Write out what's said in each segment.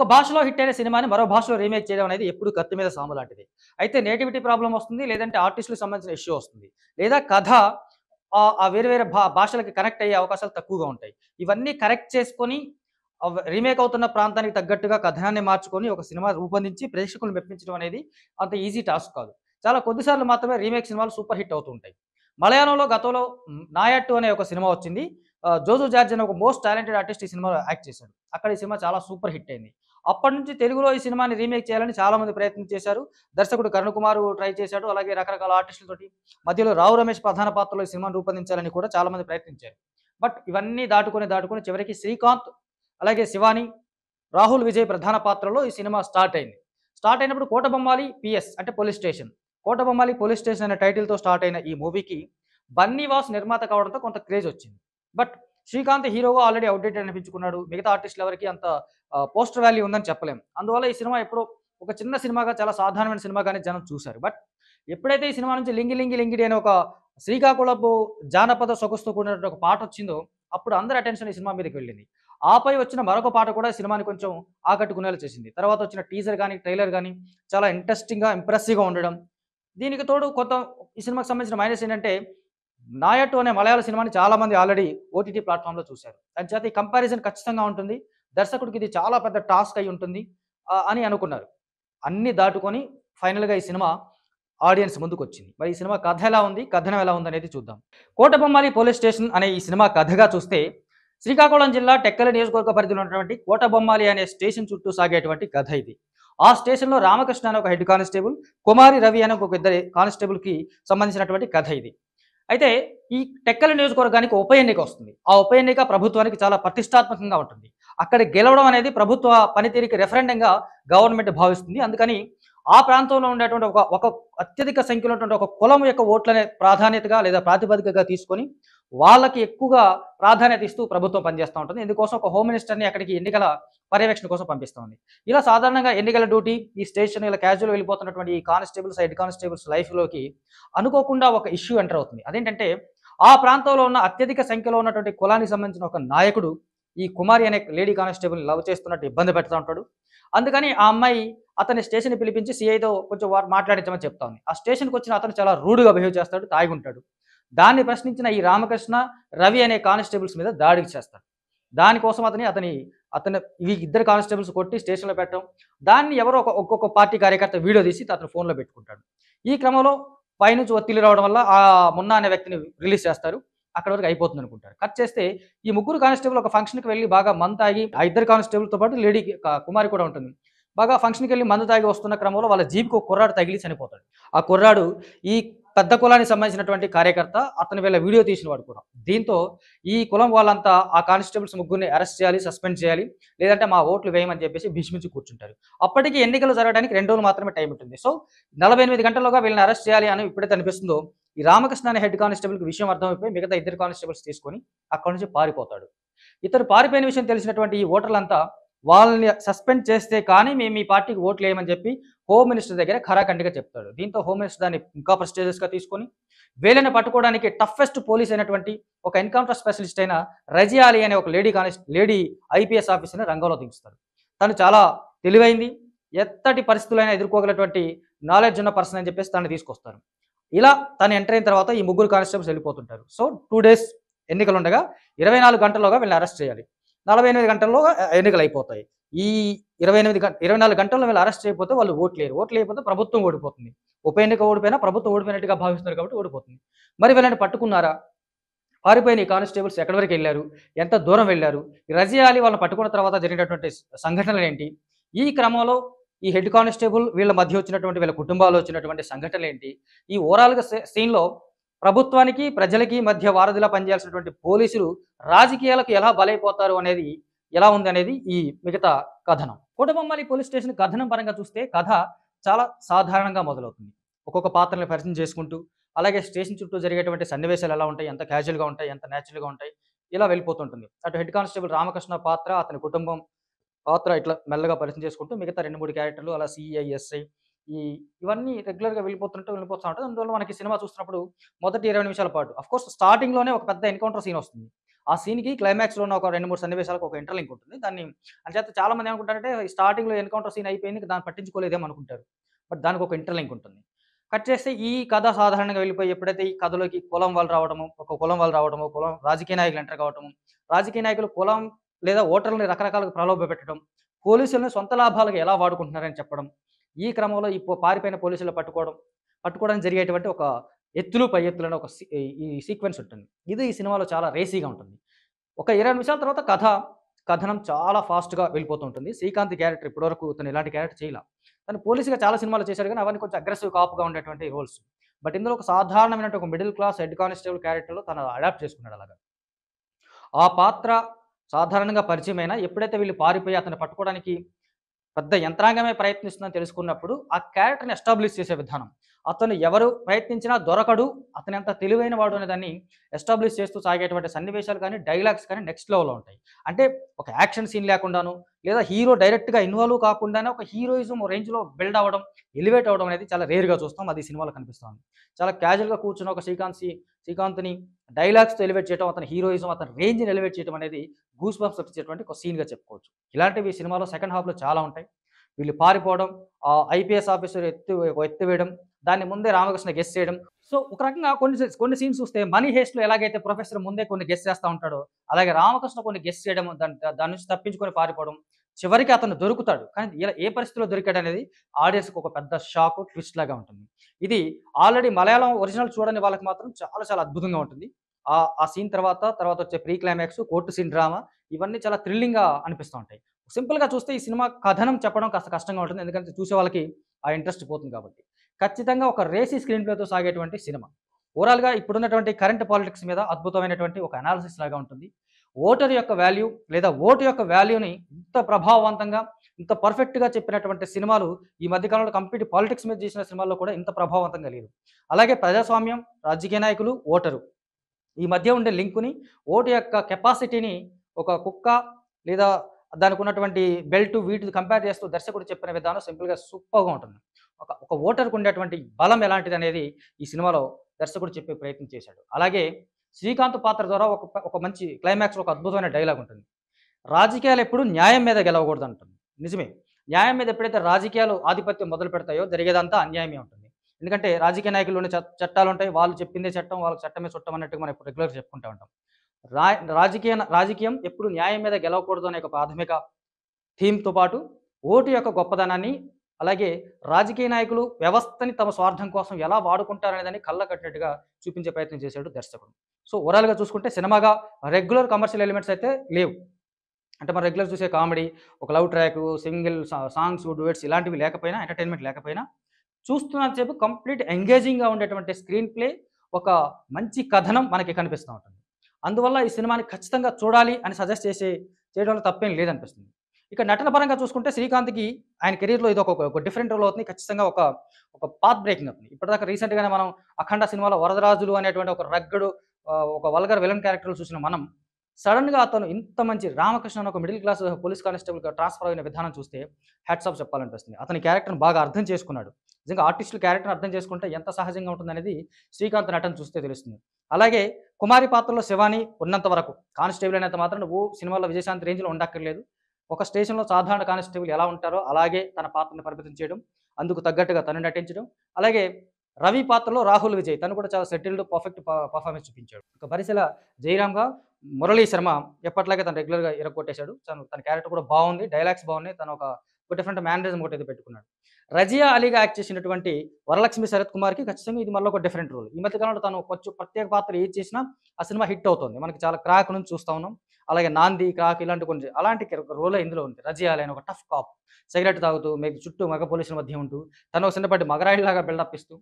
ఒక భాషలో హిట్ అయిన సినిమాని మరో భాషలో రీమేక్ చేయడం అనేది ఎప్పుడు కత్తి మీద సాము లాంటిది అయితే నేటివిటీ ప్రాబ్లం వస్తుంది లేదంటే ఆర్టిస్టులకు సంబంధించిన ఇష్యూ వస్తుంది లేదా కథ ఆ వేరు వేరే భా భాషలకు కనెక్ట్ అయ్యే అవకాశాలు తక్కువగా ఉంటాయి ఇవన్నీ కరెక్ట్ చేసుకొని రీమేక్ అవుతున్న ప్రాంతానికి తగ్గట్టుగా కథనాన్ని మార్చుకొని ఒక సినిమా రూపొందించి ప్రేక్షకులను మెప్పించడం అనేది అంత ఈజీ టాస్క్ కాదు చాలా కొద్దిసార్లు మాత్రమే రీమేక్ సినిమాలు సూపర్ హిట్ అవుతుంటాయి మలయాళంలో గతంలో నాయట్టు అనే ఒక సినిమా వచ్చింది జోజు జార్జ్ అనే ఒక మోస్ట్ టాలెంటెడ్ ఆర్టిస్ట్ ఈ సినిమాలో యాక్ట్ చేశాడు అక్కడ ఈ సినిమా చాలా సూపర్ హిట్ అయింది అప్పటి నుంచి తెలుగులో ఈ సినిమాని రీమేక్ చేయాలని చాలామంది ప్రయత్నం చేశారు దర్శకుడు కరుణ్ కుమార్ ట్రై చేశాడు అలాగే రకరకాల ఆర్టిస్టులతోటి మధ్యలో రావు రమేష్ ప్రధాన పాత్రలో ఈ సినిమాను రూపొందించాలని కూడా చాలామంది ప్రయత్నించారు బట్ ఇవన్నీ దాటుకొని దాటుకొని చివరికి శ్రీకాంత్ అలాగే శివాని రాహుల్ విజయ్ ప్రధాన పాత్రలో ఈ సినిమా స్టార్ట్ అయింది స్టార్ట్ అయినప్పుడు కోటబొమ్మాలి పిఎస్ అంటే police station Kotabommali police station అనే టైటిల్తో స్టార్ట్ అయిన ఈ మూవీకి బన్నీవాస్ నిర్మాత కావడంతో కొంత క్రేజ్ వచ్చింది బట్ శ్రీకాంత్ హీరోగా ఆల్రెడీ అప్డేట్ అనిపించుకున్నాడు మిగతా ఆర్టిస్టులు ఎవరికి అంత పోస్టర్ వాల్యూ ఉందని చెప్పలేం అందువల్ల ఈ సినిమా ఎప్పుడో ఒక చిన్న సినిమాగా చాలా సాధారణమైన సినిమాగానే జనం చూశారు బట్ ఎప్పుడైతే ఈ సినిమా నుంచి లింగి లింగి లింగిడి అనే ఒక శ్రీకాకుళపు జానపద సొగస్తో కూడినటువంటి ఒక పాట వచ్చిందో అప్పుడు అందరి అటెన్షన్ ఈ సినిమా మీదకి వెళ్ళింది ఆపై వచ్చిన మరొక పాట కూడా సినిమాని కొంచెం ఆకట్టుకునేలా చేసింది తర్వాత వచ్చిన టీజర్ కానీ ట్రైలర్ కానీ చాలా ఇంట్రెస్టింగ్గా ఇంప్రెసివ్గా ఉండడం దీనికి తోడు కొత్త ఈ సినిమాకి సంబంధించిన మైనస్ ఏంటంటే నాయటు అనే మలయాళ సినిమాని చాలా మంది ఆల్రెడీ ఓటీటీ ప్లాట్ఫామ్లో చూశారు దాని చేత ఈ కంపారిజన్ ఖచ్చితంగా ఉంటుంది దర్శకుడికి ఇది చాలా పెద్ద టాస్క్ అయి ఉంటుంది అని అనుకున్నారు అన్ని దాటుకొని ఫైనల్గా ఈ సినిమా ఆడియన్స్ ముందుకు వచ్చింది మరి ఈ సినిమా కథ ఎలా ఉంది కథనం ఎలా ఉంది అనేది చూద్దాం కోటబొమ్మాలి పోలీస్ స్టేషన్ అనే ఈ సినిమా కథగా చూస్తే శ్రీకాకుళం జిల్లా టెక్కల నియోజకవర్గ పరిధిలో ఉన్నటువంటి కోటబొమ్మాలి అనే స్టేషన్ చుట్టూ సాగేటువంటి కథ ఇది ఆ స్టేషన్లో రామకృష్ణ అనే ఒక హెడ్ కానిస్టేబుల్ కుమారి రవి అనే ఒక ఇద్దరు కానిస్టేబుల్కి సంబంధించినటువంటి కథ ఇది అయితే ఈ టెక్కల నియోజకవర్గానికి ఉప ఎన్నిక వస్తుంది ఆ ఉప ఎన్నిక ప్రభుత్వానికి చాలా ప్రతిష్టాత్మకంగా ఉంటుంది అక్కడ గెలవడం అనేది ప్రభుత్వ పనితీరుకి రెఫరెండంగా గవర్నమెంట్ భావిస్తుంది అందుకని ఆ ప్రాంతంలో ఉండేటువంటి ఒక ఒక అత్యధిక సంఖ్యలో ఉన్నటువంటి ఒక కులం యొక్క ఓట్లనే ప్రాధాన్యతగా లేదా ప్రాతిపదికగా తీసుకొని వాళ్ళకి ఎక్కువగా ప్రాధాన్యత ఇస్తూ ప్రభుత్వం పనిచేస్తూ ఉంటుంది ఇందుకోసం ఒక హోమ్ మినిస్టర్ని అక్కడికి ఎన్నికల పర్యవేక్షణ కోసం పంపిస్తుంది ఇలా సాధారణంగా ఎన్నికల డ్యూటీ ఈ స్టేషన్ ఇలా క్యాజువల్ వెళ్ళిపోతున్నటువంటి ఈ కానిస్టేబుల్స్ హెడ్ కానిస్టేబుల్స్ లైఫ్లోకి అనుకోకుండా ఒక ఇష్యూ ఎంటర్ అవుతుంది అదేంటంటే ఆ ప్రాంతంలో ఉన్న అత్యధిక సంఖ్యలో ఉన్నటువంటి కులానికి సంబంధించిన ఒక నాయకుడు ఈ కుమారి అనే లేడీ కానిస్టేబుల్ని లవ్ చేస్తున్నట్టు ఇబ్బంది పెడతా ఉంటాడు అందుకని ఆ అమ్మాయి అతని స్టేషన్ పిలిపించి సిఐతో కొంచెం మాట్లాడించమని చెప్తా ఉంది ఆ స్టేషన్కి వచ్చిన అతను చాలా రూడ్గా బిహేవ్ చేస్తాడు తాగి ఉంటాడు దాన్ని ప్రశ్నించిన ఈ రామకృష్ణ రవి అనే కానిస్టేబుల్స్ మీద దాడికి చేస్తాడు దానికోసం అతని అతని అతను ఇవి ఇద్దరు కానిస్టేబుల్స్ కొట్టి స్టేషన్లో పెట్టడం దాన్ని ఎవరో ఒక ఒక్కొక్క పార్టీ కార్యకర్త వీడియో తీసి అతను ఫోన్లో పెట్టుకుంటాడు ఈ క్రమంలో పైనుంచి ఒత్తిడి రావడం వల్ల ఆ మున్నా అనే వ్యక్తిని రిలీజ్ చేస్తారు అక్కడ వరకు అయిపోతుంది అనుకుంటారు కట్ చేస్తే ఈ ముగ్గురు కానిస్టేబుల్ ఒక ఫంక్షన్కి వెళ్ళి బాగా మంద తాగి ఆ ఇద్దరు కానిస్టేబుల్తో పాటు లేడీ కుమారి కూడా ఉంటుంది బాగా ఫంక్షన్కి వెళ్ళి మందు తాగి వస్తున్న క్రమంలో వాళ్ళ జీబుకి ఒక కుర్రాడు తగిలి చనిపోతాడు ఆ కుర్రాడు ఈ పెద్ద కులానికి సంబంధించినటువంటి కార్యకర్త అతని వీళ్ళ వీడియో తీసిన వాడు కూడా దీంతో ఈ కులం వాళ్ళంతా ఆ కానిస్టేబుల్స్ ముగ్గురిని అరెస్ట్ చేయాలి సస్పెండ్ చేయాలి లేదంటే మా ఓట్లు వేయమని చెప్పేసి భీష్మించి కూర్చుంటారు అప్పటికి ఎన్నికలు జరగడానికి రెండు రోజులు మాత్రమే టైం ఉంటుంది సో నలభై ఎనిమిది వీళ్ళని అరెస్ట్ చేయాలి అని ఇప్పుడైతే అనిపిస్తుందో ఈ రామకృష్ణ అనే హెడ్ కానిస్టేబుల్కి విషయం అర్థమైపోయి మిగతా ఇద్దరు కానిస్టేబుల్స్ తీసుకొని అక్కడి నుంచి పారిపోతాడు ఇతరు పారిపోయిన విషయం తెలిసినటువంటి ఈ ఓటర్లంతా వాళ్ళని సస్పెండ్ చేస్తే కానీ మేము ఈ పార్టీకి ఓట్లు వేయమని చెప్పి హోమ్ మినిస్టర్ దగ్గర ఖరాఖండిగా చెప్తాడు దీంతో హోమ్ మినిస్టర్ దాన్ని ఇంకా స్టేజెస్గా తీసుకొని వీళ్ళని పట్టుకోవడానికి టఫెస్ట్ పోలీస్ అయినటువంటి ఒక ఎన్కౌంటర్ స్పెషలిస్ట్ అయిన రజియాలి అనే ఒక లేడీ కానిస్ట్ లేడీ ఐపీఎస్ ఆఫీసర్ని రంగంలో దించుతాడు తను చాలా తెలివైంది ఎత్తటి పరిస్థితులైనా ఎదుర్కోగలటువంటి నాలెడ్జ్ ఉన్న పర్సన్ అని చెప్పేసి తనని తీసుకొస్తారు ఇలా తను ఎంటర్ అయిన తర్వాత ఈ ముగ్గురు కానిస్టేబుల్స్ వెళ్ళిపోతుంటారు సో టూ డేస్ ఎన్నికలు ఉండగా ఇరవై నాలుగు గంటల్లోగా వీళ్ళని అరెస్ట్ చేయాలి నలభై ఎనిమిది గంటల్లో ఎన్నికలు అయిపోతాయి ఈ ఇరవై ఎనిమిది గంట ఇరవై నాలుగు గంటల్లో వీళ్ళు అరెస్ట్ అయిపోతే వాళ్ళు ఓట్లేరు ఓట్లు అయిపోతే ప్రభుత్వం ఓడిపోతుంది ఉప ఎన్నిక ఓడిపోయినా ప్రభుత్వం ఓడిపోయినట్టుగా భావిస్తున్నారు కాబట్టి ఓడిపోతుంది మరి వీళ్ళని పట్టుకున్నారా పారిపోయిన ఈ కానిస్టేబుల్స్ ఎక్కడి వరకు వెళ్ళారు ఎంత దూరం వెళ్ళారు రజియా అలీ వాళ్ళని పట్టుకున్న తర్వాత జరిగినటువంటి సంఘటనలు ఏంటి ఈ క్రమంలో ఈ హెడ్ కానిస్టేబుల్ వీళ్ళ మధ్య వచ్చినటువంటి వీళ్ళ కుటుంబాలు వచ్చినటువంటి సంఘటనలు ఏంటి ఈ ఓవరాల్గా సీన్లో ప్రభుత్వానికి ప్రజలకి మధ్య వారధిలా పనిచేయాల్సినటువంటి పోలీసులు రాజకీయాలకు ఎలా బలైపోతారు అనేది ఎలా ఉంది అనేది ఈ మిగతా కథనం కోటబొమ్మాలి పోలీస్ స్టేషన్ కథనం పరంగా చూస్తే కథ చాలా సాధారణంగా మొదలవుతుంది ఒక్కొక్క పాత్రని పరిచయం చేసుకుంటూ అలాగే స్టేషన్ చుట్టూ జరిగేటువంటి సన్నివేశాలు ఎలా ఉంటాయి ఎంత క్యాజువల్గా ఉంటాయి ఎంత న్యాచురల్గా ఉంటాయి ఇలా వెళ్ళిపోతుంటుంది అటు హెడ్ కానిస్టేబుల్ రామకృష్ణ పాత్ర అతని కుటుంబం పాత్ర ఇట్లా మెల్లగా పరిచయం చేసుకుంటూ మిగతా రెండు మూడు క్యారెక్టర్లు అలా సిఐఎస్ఐ ఈ ఇవన్నీ రెగ్యులర్గా వెళ్ళిపోతుంటే వెళ్ళిపోతూ ఉంటుంది అందువల్ల మనకి సినిమా చూసినప్పుడు మొదటి ఇరవై నిమిషాల పాటు అఫ్ కోర్స్ స్టార్టింగ్లోనే ఒక పెద్ద ఎన్కౌంటర్ సీన్ వస్తుంది ఆ సీన్కి క్లైమాక్స్లో ఉన్న ఒక రెండు మూడు సన్నివేశాలకు ఒక ఇంటర్లింక్ ఉంటుంది దాన్ని అంచేత చాలామంది ఏమనుకుంటారంటే స్టార్టింగ్లో ఎన్కౌంటర్ సీన్ అయిపోయింది దాన్ని పట్టించుకోలేదేమో అనుకుంటారు బట్ దానికి ఒక ఇంటర్లింక్ ఉంటుంది కట్ చేస్తే ఈ కథ సాధారణంగా వెళ్ళిపోయి ఎప్పుడైతే ఈ కథలోకి కులం వాళ్ళు రావడము ఒక కులం వాళ్ళు రావడము కులం రాజకీయ నాయకులు ఎంటర్ కావడము రాజకీయ నాయకులు కులం లేదా ఓటర్లని రకరకాలుగా ప్రలోభ పెట్టడం పోలీసులను సొంత లాభాలకు ఎలా వాడుకుంటున్నారని చెప్పడం ఈ క్రమంలో ఇప్పు పారిపోయిన పోలీసులు పట్టుకోవడం పట్టుకోవడానికి జరిగేటువంటి ఒక ఎత్తులు పై ఎత్తులని ఒక ఈ సీక్వెన్స్ ఉంటుంది ఇది ఈ సినిమాలో చాలా రేసీగా ఉంటుంది ఒక ఇరవై నిమిషాల తర్వాత కథ కథనం చాలా ఫాస్ట్గా వెళ్ళిపోతూ ఉంటుంది శ్రీకాంత్ క్యారెక్టర్ ఇప్పటివరకు తను ఇలాంటి క్యారెక్టర్ చేయాల తను పోలీసుగా చాలా సినిమాలు చేశాడు కానీ అవన్నీ కొంచెం అగ్రెసివ్ కాపుగా ఉండేటువంటి రోల్స్ బట్ ఇందులో ఒక సాధారణమైన ఒక మిడిల్ క్లాస్ హెడ్ కానిస్టేబుల్ క్యారెక్టర్లో తను అడాప్ట్ చేసుకున్నాడు అలాగా ఆ పాత్ర సాధారణంగా పరిచయమైన ఎప్పుడైతే వీళ్ళు పారిపోయి అతను పట్టుకోవడానికి పెద్ద యంత్రాంగమే ప్రయత్నిస్తుందని తెలుసుకున్నప్పుడు ఆ క్యారెక్టర్ని ఎస్టాబ్లిష్ చేసే విధానం అతను ఎవరు ప్రయత్నించినా దొరకడు అతను ఎంత తెలివైన వాడు అనే దాన్ని ఎస్టాబ్లిష్ చేస్తూ సాగేటువంటి సన్నివేశాలు కానీ డైలాగ్స్ కానీ నెక్స్ట్ లెవెల్లో ఉంటాయి అంటే ఒక యాక్షన్ సీన్ లేకుండాను లేదా హీరో డైరెక్ట్గా ఇన్వాల్వ్ కాకుండానే ఒక హీరోయిజం రేంజ్లో బిల్డ్ అవ్వడం ఎలివేట్ అవ్వడం అనేది చాలా రేర్గా చూస్తాం అది సినిమాలో కనిపిస్తుంది చాలా క్యాజువల్గా కూర్చున్న ఒక శ్రీకాంత్ శ్రీకాంత్ని డైలాగ్స్తో ఎలివేట్ చేయడం అతని హీరోయిజం అతని రేంజ్ని ఎలివేట్ చేయడం అనేది గూస్ బంప్స్ వచ్చేటువంటి ఒక సీన్గా చెప్పుకోవచ్చు ఇలాంటివి సినిమాలో సెకండ్ హాఫ్లో చాలా ఉంటాయి వీళ్ళు పారిపోవడం ఐపీఎస్ ఆఫీసర్ ఎత్తి ఎత్తివేయడం దాన్ని ముందే రామకృష్ణ గెస్ట్ చేయడం సో ఒక రకంగా కొన్ని కొన్ని సీన్స్ చూస్తే మనీ హేస్ట్లో ఎలాగైతే ప్రొఫెసర్ ముందే కొన్ని గెస్ట్ చేస్తూ ఉంటాడో అలాగే రామకృష్ణ కొన్ని గెస్ట్ చేయడం దాని దాని నుంచి తప్పించుకొని పారిపోవడం చివరికి అతను దొరుకుతాడు కానీ ఇలా ఏ పరిస్థితిలో దొరికాడు అనేది ఆడియన్స్కి ఒక పెద్ద షాక్ ట్విస్ట్ లాగా ఉంటుంది ఇది ఆల్రెడీ మలయాళం ఒరిజినల్ చూడని వాళ్ళకి మాత్రం చాలా చాలా అద్భుతంగా ఉంటుంది ఆ ఆ సీన్ తర్వాత తర్వాత వచ్చే pre climax court scene drama ఇవన్నీ చాలా థ్రిల్లింగ్గా అనిపిస్తూ ఉంటాయి సింపుల్గా చూస్తే ఈ సినిమా కథనం చెప్పడం కాస్త కష్టంగా ఉంటుంది ఎందుకంటే చూసే వాళ్ళకి ఆ ఇంట్రెస్ట్ పోతుంది కాబట్టి ఖచ్చితంగా ఒక రేసీ స్క్రీన్ ప్లేతో సాగేటువంటి సినిమా ఓవరాల్గా ఇప్పుడున్నటువంటి కరెంట్ పాలిటిక్స్ మీద అద్భుతమైనటువంటి ఒక అనాలిసిస్ లాగా ఉంటుంది ఓటర్ యొక్క వాల్యూ లేదా ఓటు యొక్క వాల్యూని ఇంత ప్రభావవంతంగా ఇంత పర్ఫెక్ట్గా చెప్పినటువంటి సినిమాలు ఈ మధ్యకాలంలో కంప్లీట్ పాలిటిక్స్ మీద చేసిన సినిమాల్లో కూడా ఇంత ప్రభావవంతంగా లేదు అలాగే ప్రజాస్వామ్యం రాజకీయ నాయకులు ఓటరు ఈ మధ్య ఉండే లింకుని ఓటు యొక్క కెపాసిటీని ఒక కుక్క లేదా దానికి ఉన్నటువంటి బెల్ట్ వీటిని కంపేర్ చేస్తూ దర్శకుడు చెప్పిన విధానం సింపుల్గా సూపర్గా ఉంటుంది ఒక ఒక ఓటర్కు ఉండేటువంటి బలం ఎలాంటిది అనేది ఈ సినిమాలో దర్శకుడు చెప్పే ప్రయత్నం చేశాడు అలాగే శ్రీకాంత్ పాత్ర ద్వారా ఒక ఒక మంచి క్లైమాక్స్లో ఒక అద్భుతమైన డైలాగ్ ఉంటుంది రాజకీయాలు ఎప్పుడు న్యాయం మీద గెలవకూడదు అంటుంది నిజమే న్యాయం మీద ఎప్పుడైతే రాజకీయాలు ఆధిపత్యం మొదలు పెడతాయో జరిగేదంతా అన్యాయమే ఉంటుంది ఎందుకంటే రాజకీయ నాయకులు ఉన్న చట్టాలు ఉంటాయి వాళ్ళు చెప్పిందే చట్టం వాళ్ళకి చట్టమే చుట్టం అన్నట్టుగా మనం ఇప్పుడు రెగ్యులర్ చెప్పుకుంటూ ఉంటాం రా రాజకీయ రాజకీయం ఎప్పుడు న్యాయం మీద గెలవకూడదు అనే ఒక ప్రాథమిక థీమ్తో పాటు ఓటు యొక్క గొప్పదనాన్ని అలాగే రాజకీయ నాయకులు వ్యవస్థని తమ స్వార్థం కోసం ఎలా దాన్ని కళ్ళ కట్టినట్టుగా చూపించే ప్రయత్నం చేశాడు దర్శకుడు సో ఓవరాల్గా చూసుకుంటే సినిమాగా రెగ్యులర్ కమర్షియల్ ఎలిమెంట్స్ అయితే లేవు అంటే మనం రెగ్యులర్ చూసే కామెడీ ఒక love track single songs duets ఇలాంటివి లేకపోయినా ఎంటర్టైన్మెంట్ లేకపోయినా చూస్తున్నంతసేపు కంప్లీట్ ఎంగేజింగ్గా ఉండేటువంటి స్క్రీన్ ప్లే ఒక మంచి కథనం మనకి కనిపిస్తూ ఉంటుంది అందువల్ల ఈ సినిమాని ఖచ్చితంగా చూడాలి అని సజెస్ట్ చేసి వల్ల తప్పేం లేదనిపిస్తుంది ఇక నటన పరంగా చూసుకుంటే శ్రీకాంత్కి ఆయన కెరీర్లో ఇది ఒక డిఫరెంట్ రోల్ అవుతుంది ఖచ్చితంగా ఒక ఒక పాత్ బ్రేకింగ్ అవుతుంది ఇప్పటిదాకా రీసెంట్గానే మనం అఖండ సినిమాలో వరదరాజులు అనేటువంటి ఒక రగ్గడు ఒక వల్గర్ విలన్ క్యారెక్టర్లు చూసిన మనం సడన్గా అతను ఇంత మంచి రామకృష్ణ ఒక మిడిల్ క్లాస్ పోలీస్ కానిస్టేబుల్గా ట్రాన్స్ఫర్ అయిన విధానం చూస్తే హ్యాట్సాప్ చెప్పాలనిపిస్తుంది అతని క్యారెక్టర్ని బాగా అర్థం చేసుకున్నాడు నిజంగా ఆర్టిస్టులు క్యారెక్టర్ అర్థం చేసుకుంటే ఎంత సహజంగా ఉంటుంది శ్రీకాంత్ నటన చూస్తే తెలుస్తుంది అలాగే కుమారి పాత్రలో శివాని ఉన్నంత వరకు కానిస్టేబుల్ అనేది మాత్రం నువ్వు సినిమాలో విజయశాంతి రేంజ్లో ఉండక్కర్లేదు ఒక స్టేషన్లో సాధారణ కానిస్టేబుల్ ఎలా ఉంటారో అలాగే తన పాత్రను పరిమితం చేయడం అందుకు తగ్గట్టుగా తను నటించడం అలాగే రవి పాత్రలో రాహుల్ విజయ్ తను కూడా చాలా సెటిల్డ్ పర్ఫెక్ట్ పర్ఫార్మెన్స్ చూపించాడు ఇక పరిశీల జయరామ్గా మురళీ శర్మ ఎప్పట్లాగే తను రెగ్యులర్గా ఇరగొట్టేశాడు తను తన క్యారెక్టర్ కూడా బాగుంది డైలాగ్స్ బాగున్నాయి తను ఒక ఒక డిఫరెంట్ మేనరిజం ఒకటి అయితే పెట్టుకున్నాడు రజియా అలీగా యాక్ట్ చేసినటువంటి వరలక్ష్మి శరత్ కుమార్కి ఖచ్చితంగా ఇది మళ్ళీ ఒక డిఫరెంట్ రోల్ ఈ మధ్యకాలంలో తను కొంచెం ప్రత్యేక పాత్ర ఏది చేసినా ఆ సినిమా హిట్ అవుతుంది మనకి చాలా క్రాక్ నుంచి చూస్తా ఉన్నాం అలాగే నాంది క్రాక్ ఇలాంటి కొన్ని అలాంటి రోల్ ఇందులో ఉంది రజియా అని ఒక టఫ్ కాప్ సిగరెట్ తాగుతూ మీకు చుట్టూ మగ పోలీసుల మధ్య ఉంటూ తను ఒక చిన్నపాటి మగరాయిలాగా బిల్డప్ ఇస్తూ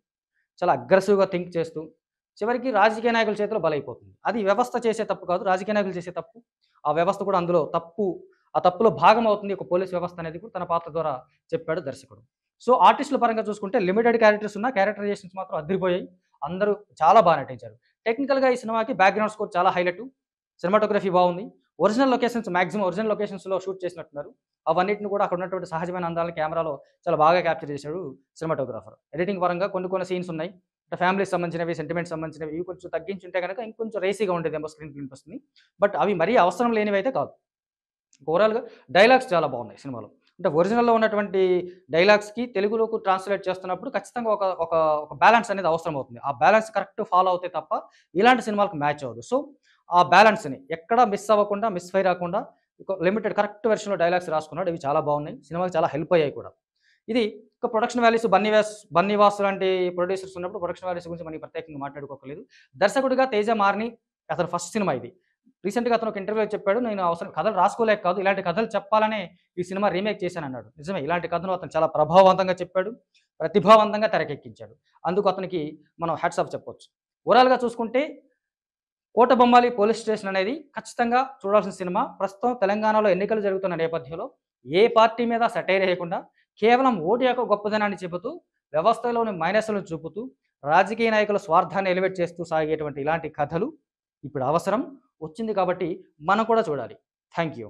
చాలా అగ్రెసివ్గా థింక్ చేస్తూ చివరికి రాజకీయ నాయకుల చేతిలో బలైపోతుంది అది వ్యవస్థ చేసే తప్పు కాదు రాజకీయ నాయకులు చేసే తప్పు ఆ వ్యవస్థ కూడా అందులో తప్పు ఆ తప్పులో భాగం అవుతుంది ఒక పోలీస్ వ్యవస్థ అనేది కూడా తన పాత్ర ద్వారా చెప్పాడు దర్శకుడు సో ఆర్టిస్టుల పరంగా చూసుకుంటే లిమిటెడ్ క్యారెక్టర్స్ ఉన్న క్యారెక్టరైజేషన్స్ మాత్రం అదిరిపోయాయి అందరూ చాలా బాగా నటించారు టెక్నికల్గా ఈ సినిమాకి బ్యాక్గ్రౌండ్ స్కోర్ చాలా హైలైట్ సినిమాటోగ్రఫీ బాగుంది ఒరిజినల్ లొకేషన్స్ మాక్సిమం ఒరిజినల్ లొకేషన్స్లో షూట్ చేసినట్టున్నారు అవన్నింటిని కూడా అక్కడ ఉన్నటువంటి సహజమైన అందాలను కెమెరాలో చాలా బాగా క్యాప్చర్ చేశాడు సినిమాటోగ్రాఫర్ ఎడిటింగ్ పరంగా కొన్ని కొన్ని సీన్స్ ఉన్నాయి అంటే ఫ్యామిలీకి సంబంధించినవి సెంటిమెంట్ సంబంధించినవి ఇవి కొంచెం తగ్గించుంటే కనుక ఇంకొంచెం రేసీగా ఉండేది ఏమో స్క్రీన్ ప్రింట్ వస్తుంది బట్ అవి మరీ అవసరం లేనివి అయితే కాదు ఓవరాల్గా డైలాగ్స్ చాలా బాగున్నాయి సినిమాలో అంటే ఒరిజినల్లో ఉన్నటువంటి డైలాగ్స్కి తెలుగులోకి ట్రాన్స్లేట్ చేస్తున్నప్పుడు ఖచ్చితంగా ఒక ఒక ఒక బ్యాలెన్స్ అనేది అవసరం అవుతుంది ఆ బ్యాలెన్స్ కరెక్ట్ ఫాలో అవుతే తప్ప ఇలాంటి సినిమాలకు మ్యాచ్ అవ్వదు సో ఆ బ్యాలెన్స్ని ఎక్కడ మిస్ అవ్వకుండా మిస్ ఫైర్ రాకుండా లిమిటెడ్ కరెక్ట్ వెర్షన్లో డైలాగ్స్ రాసుకున్నాడు ఇవి చాలా బాగున్నాయి సినిమాకి చాలా హెల్ప్ అయ్యాయి కూడా ఇది ఒక ప్రొడక్షన్ వ్యాలీస్ బన్నీవాస్ బన్నీవాస్ లాంటి ప్రొడ్యూసర్స్ ఉన్నప్పుడు ప్రొడక్షన్ వ్యాలీస్ గురించి మనకి ప్రత్యేకంగా మాట్లాడుకోకలేదు దర్శకుడిగా తేజ మార్ని అతను ఫస్ట్ సినిమా ఇది రీసెంట్గా అతను ఒక ఇంటర్వ్యూలో చెప్పాడు నేను అవసరం కథలు రాసుకోలేక కాదు ఇలాంటి కథలు చెప్పాలనే ఈ సినిమా రీమేక్ చేశాను అన్నాడు నిజమే ఇలాంటి కథను అతను చాలా ప్రభావవంతంగా చెప్పాడు ప్రతిభావంతంగా తెరకెక్కించాడు అందుకు అతనికి మనం హ్యాట్సాప్ చెప్పొచ్చు ఓవరాల్గా చూసుకుంటే కోటబొమ్మాలి పోలీస్ స్టేషన్ అనేది ఖచ్చితంగా చూడాల్సిన సినిమా ప్రస్తుతం తెలంగాణలో ఎన్నికలు జరుగుతున్న నేపథ్యంలో ఏ పార్టీ మీద సెటైర్ వేయకుండా కేవలం ఓటు యొక్క గొప్పదనాన్ని చెబుతూ వ్యవస్థలోని మైనస్లను చూపుతూ రాజకీయ నాయకుల స్వార్థాన్ని ఎలివేట్ చేస్తూ సాగేటువంటి ఇలాంటి కథలు ఇప్పుడు అవసరం వచ్చింది కాబట్టి మనం కూడా చూడాలి థ్యాంక్ యూ